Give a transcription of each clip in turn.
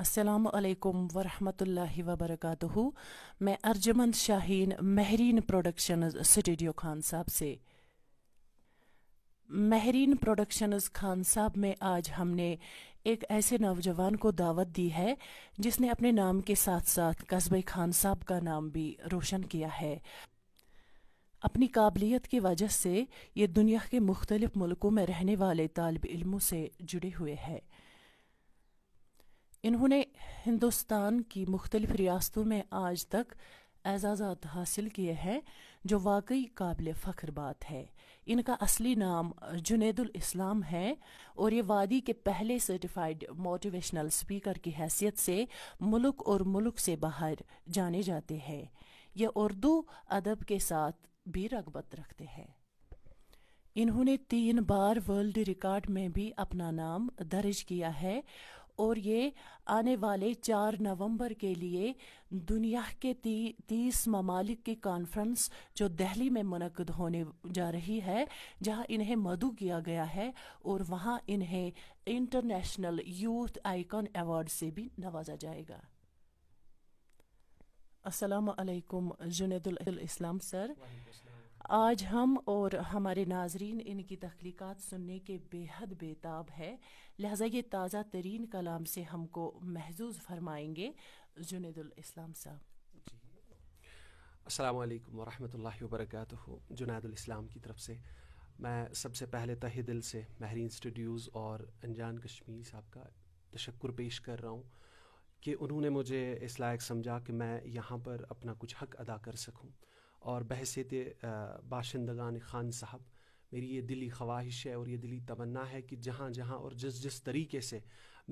असलकम वरहमल वबरक मैं अर्जमंद शाहीन महरीन प्रोडक्शन स्टूडियो खान साहब से महरीन प्रोडक्शनज खान साहब में आज हमने एक ऐसे नौजवान को दावत दी है जिसने अपने नाम के साथ साथ कस्बे खान साहब का नाम भी रोशन किया है अपनी काबिलियत की वजह से ये दुनिया के मुख्तलिफ मुल्कों में रहने वाले तालब इलमों से जुड़े हुए हैं इन्होंने हिंदुस्तान की मुख्तलिफ रियासतों में आज तक एजाज़ात हासिल किए हैं जो वाकई काबिल फ़ख्र बात है इनका असली नाम जुनेदुल इस्लाम है और ये वादी के पहले सर्टिफाइड मोटिवेशनल स्पीकर की हैसियत से मुल्क और मुल्क से बाहर जाने जाते हैं ये उर्दू अदब के साथ भी रगबत रखते हैं इन्होंने तीन बार वर्ल्ड रिकॉर्ड में भी अपना नाम दर्ज किया है और ये आने वाले चार नवंबर के लिए दुनिया के ती, तीस ममालिक की कॉन्फ्रेंस जो दिल्ली में मनकद होने जा रही है जहां इन्हें मधु किया गया है और वहां इन्हें इंटरनेशनल यूथ आइकन अवार्ड से भी नवाजा जाएगा असलकम जुनेदुल इस्लाम सर आज हम और हमारे नाजरीन इनकी तख्लीक़ात सुनने के बेहद बेताब है लिहाजा ये ताज़ा तरीन कलाम से हमको महजूज फरमाएंगे जुनेदुलस्लाम साहब असलकम वरम वर्क जुनेदुलस्लाम की तरफ से मैं सबसे पहले तहे दिल से महरीन स्टूडियोज़ और अनजान कश्मीर साहब का तशक्र पेश कर रहा हूँ कि उन्होंने मुझे इस लायक समझा कि मैं यहाँ पर अपना कुछ हक अदा कर सकूँ और बहसीत बाशिंदगान खान साहब मेरी ये दिली ख्वाहिश है और ये दिली तमन्ना है कि जहाँ जहाँ और जिस जिस तरीके से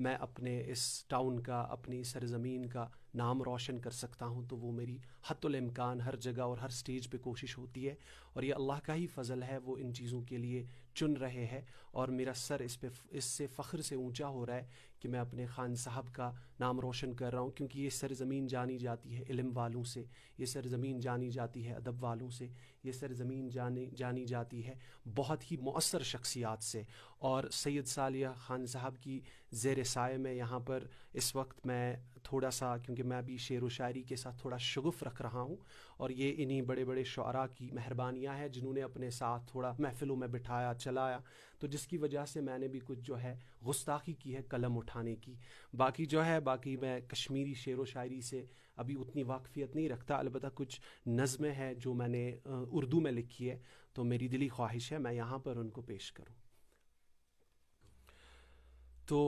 मैं अपने इस टाउन का अपनी सरजमीन का नाम रोशन कर सकता हूँ तो वो मेरी हतमकान हर जगह और हर स्टेज पे कोशिश होती है और ये अल्लाह का ही फजल है वो इन चीज़ों के लिए चुन रहे हैं और मेरा सर इस पे इससे फ़ख्र से ऊंचा हो रहा है कि मैं अपने ख़ान साहब का नाम रोशन कर रहा हूँ क्योंकि ये सरज़मीन जानी जाती है इलम वालों से ये सरज़मीन जानी जाती है अदब वालों से ये सरज़मीन जानी जानी जाती है बहुत ही मौसर शख्सियात से और सैद सालिया ख़ान साहब की जेर साय में यहाँ पर इस वक्त मैं थोड़ा सा क्योंकि मैं भी शेर व शायरी के साथ थोड़ा शगुफ़ रख रहा हूँ और ये इन्हीं बड़े बड़े शुरा की मेहरबानियाँ हैं जिन्होंने अपने साथ थोड़ा महफिलों में बिठाया चलाया तो जिसकी वजह से मैंने भी कुछ जो है गुस्ताखी की है कलम उठाने की बाकी जो है बाकी मैं कश्मीरी शेर व शायरी से अभी उतनी वाकफियत नहीं रखता अलबत् कुछ नज़में हैं जो मैंने उर्दू में लिखी है तो मेरी दिली ख्वाहिश है मैं यहाँ पर उनको पेश करूँ तो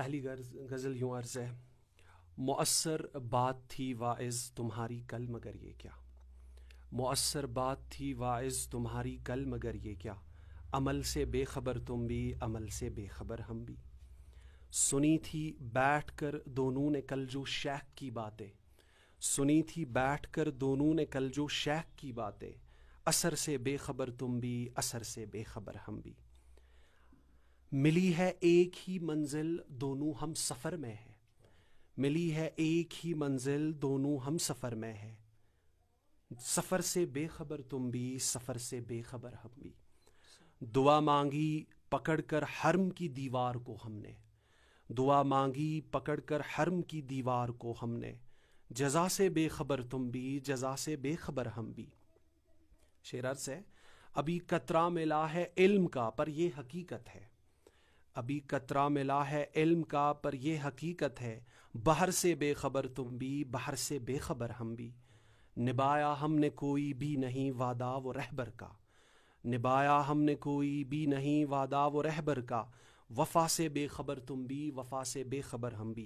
पहली गज़ल यूँ अर्ज़ है मौसर बात थी वाइज तुम्हारी कल मगर ये क्या मौसर बात थी वाइज तुम्हारी कल मगर ये क्या अमल से बेखबर तुम भी अमल से बेखबर हम भी सुनी थी बैठकर दोनों ने कल जो शेख की बातें सुनी थी बैठकर दोनों ने कल जो शेख की बातें असर से बेखबर तुम भी असर से बेखबर हम भी मिली है एक ही मंजिल दोनों हम सफ़र में है मिली है एक ही मंजिल दोनों हम सफ़र में है सफ़र से बेखबर तुम भी सफ़र से बेखबर हम भी दुआ मांगी पकड़कर हर्म की दीवार को हमने दुआ मांगी पकड़ कर हर्म की दीवार को हमने जजा से बेखबर तुम भी जजा से बेखबर हम भी शेरर से अभी कतरा मिला है इल्म का पर यह हकीकत है अभी कतरा मिला है इल्म का पर यह हकीकत है बाहर से बेखबर तुम भी बाहर से बेखबर हम भी निभाया हमने कोई भी नहीं वादा वो रहबर का निभाया हमने कोई भी नहीं वादा वो रहबर का वफा से बेखबर तुम भी वफा से बेखबर हम भी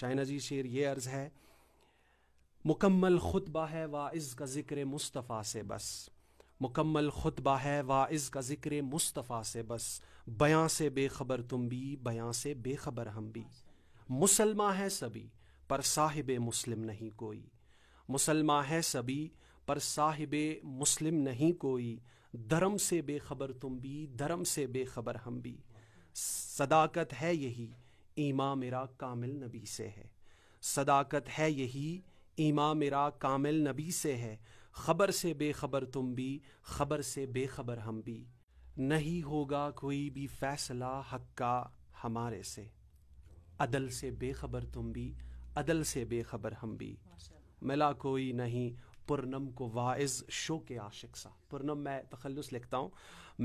शायन अजी शेर ये अर्ज़ है मुकम्मल खुतबा है वाइज़ का ज़िक्र मुस्तफ़ा से बस मुकम्मल खुतबा है वाइज़ का ज़िक्र मुस्तफ़ा से बस बयां से बेखबर तुम भी बयां से बेखबर हम भी मुसलमा है सभी पर साहिब मुस्लिम नहीं कोई मुसलमा है सभी पर साहिब मुस्लिम नहीं कोई धर्म से बेखबर तुम भी धर्म से बेखबर हम भी सदाकत है यही ईमा मेरा कामिल नबी से है सदाकत है यही ईमा मेरा कामिल नबी से है खबर से बेखबर तुम भी खबर से बेखबर हम भी नहीं होगा कोई भी फैसला हक्का हमारे से अदल से बेखबर तुम भी अदल से बेखबर हम भी मिला कोई नहीं पुरनम को वाइज शो के आशिक सा पुरनम मैं तखलस लिखता हूँ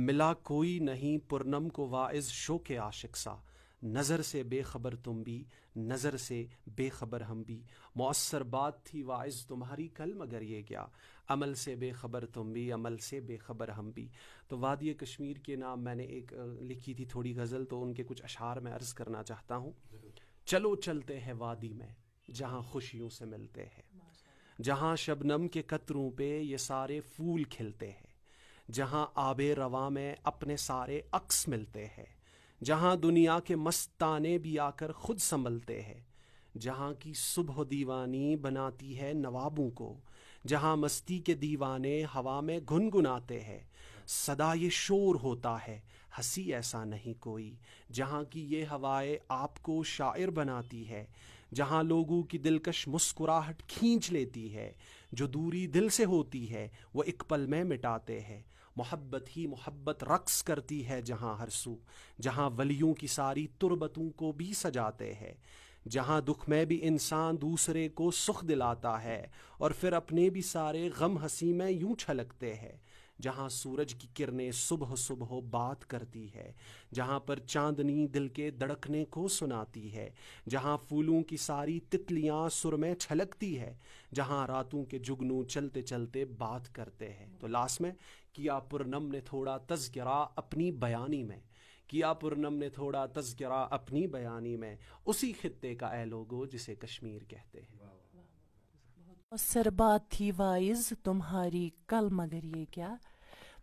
मिला कोई नहीं पुरनम को वाइज शो के आशिक सा नज़र से बेखबर तुम भी नज़र से बेखबर हम भी मौसर बात थी वाइज तुम्हारी कल मगर ये क्या अमल से बेखबर तुम भी अमल से बेखबर हम भी तो वादिय कश्मीर के नाम मैंने एक लिखी थी थोड़ी गज़ल तो उनके कुछ अशार मैं अर्ज़ करना चाहता हूँ चलो चलते हैं वादी में जहाँ खुशियों से मिलते हैं जहाँ शबनम के कतरों पे ये सारे फूल खिलते हैं जहाँ आबे रवा में अपने सारे अक्स मिलते हैं जहाँ दुनिया के मस्ताने भी आकर खुद संभलते हैं जहाँ की सुबह दीवानी बनाती है नवाबों को जहाँ मस्ती के दीवाने हवा में घुनगुनाते हैं सदा ये शोर होता है हंसी ऐसा नहीं कोई जहाँ की ये हवाएं आपको शायर बनाती है जहाँ लोगों की दिलकश मुस्कुराहट खींच लेती है जो दूरी दिल से होती है वो एक पल में मिटाते हैं मोहब्बत ही मोहब्बत रक्स करती है जहाँ हर सू जहाँ वलियों की सारी तुरबतों को भी सजाते हैं जहाँ दुख में भी इंसान दूसरे को सुख दिलाता है और फिर अपने भी सारे गम हंसी में यूं छलकते हैं जहाँ सूरज की किरणें सुबह सुबह बात करती है जहाँ पर चांदनी दिल के धड़कने को सुनाती है जहाँ फूलों की सारी तितलियाँ सुर में छलकती है जहाँ रातों के जुगनू चलते चलते बात करते हैं तो लास्ट में किया पुरनम ने थोड़ा तस्करा अपनी बयानी में किया पुरनम ने थोड़ा तजगरा अपनी बयानी में उसी खत्ते का ए लोगो जिसे कश्मीर कहते हैं असर बात थी वाइज तुम्हारी कल मगर ये क्या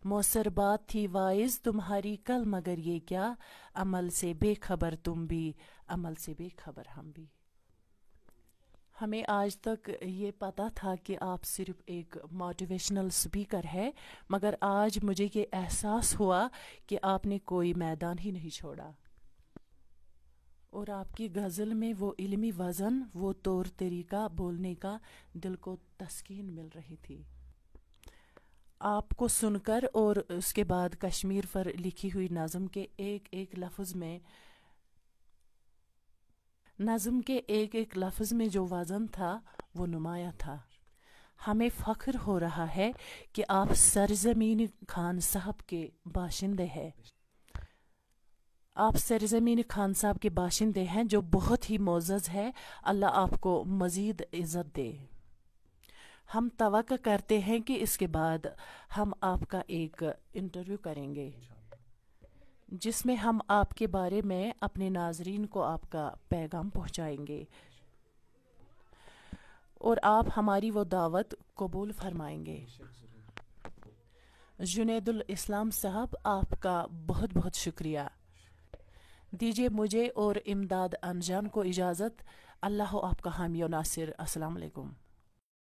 मौसर बात थी वाइज तुम्हारी कल मगर ये क्या अमल से बेखबर तुम भी अमल से बेखबर हम भी हमें आज तक ये पता था कि आप सिर्फ एक मोटिवेशनल स्पीकर है मगर आज मुझे ये एहसास हुआ कि आपने कोई मैदान ही नहीं छोड़ा और आपकी गज़ल में वो इल्मी वज़न वो तौर तरीका बोलने का दिल को तस्कीन मिल रही थी आपको सुनकर और उसके बाद कश्मीर पर लिखी हुई नज़म के एक एक लफ्ज़ में नज़म के एक एक लफ्ज़ में जो वज़न था वो नुमाया था हमें फ़ख्र हो रहा है कि आप सरजमीन खान साहब के बाशिंदे हैं आप सरजमीन खान साहब के बाशिंदे हैं जो बहुत ही मोज़ है अल्लाह आपको मज़ीद इज़्ज़त दे हम तवक़ करते हैं कि इसके बाद हम आपका एक इंटरव्यू करेंगे जिसमें हम आपके बारे में अपने नाजरीन को आपका पैगाम पहुंचाएंगे और आप हमारी वो दावत कबूल फरमाएंगे जुनेदुल इस्लाम साहब आपका बहुत बहुत शुक्रिया दीजिए मुझे और इमदाद अनजान को इजाज़त अल्लाह आपका हामी नासिर अस्सलाम वालेकुम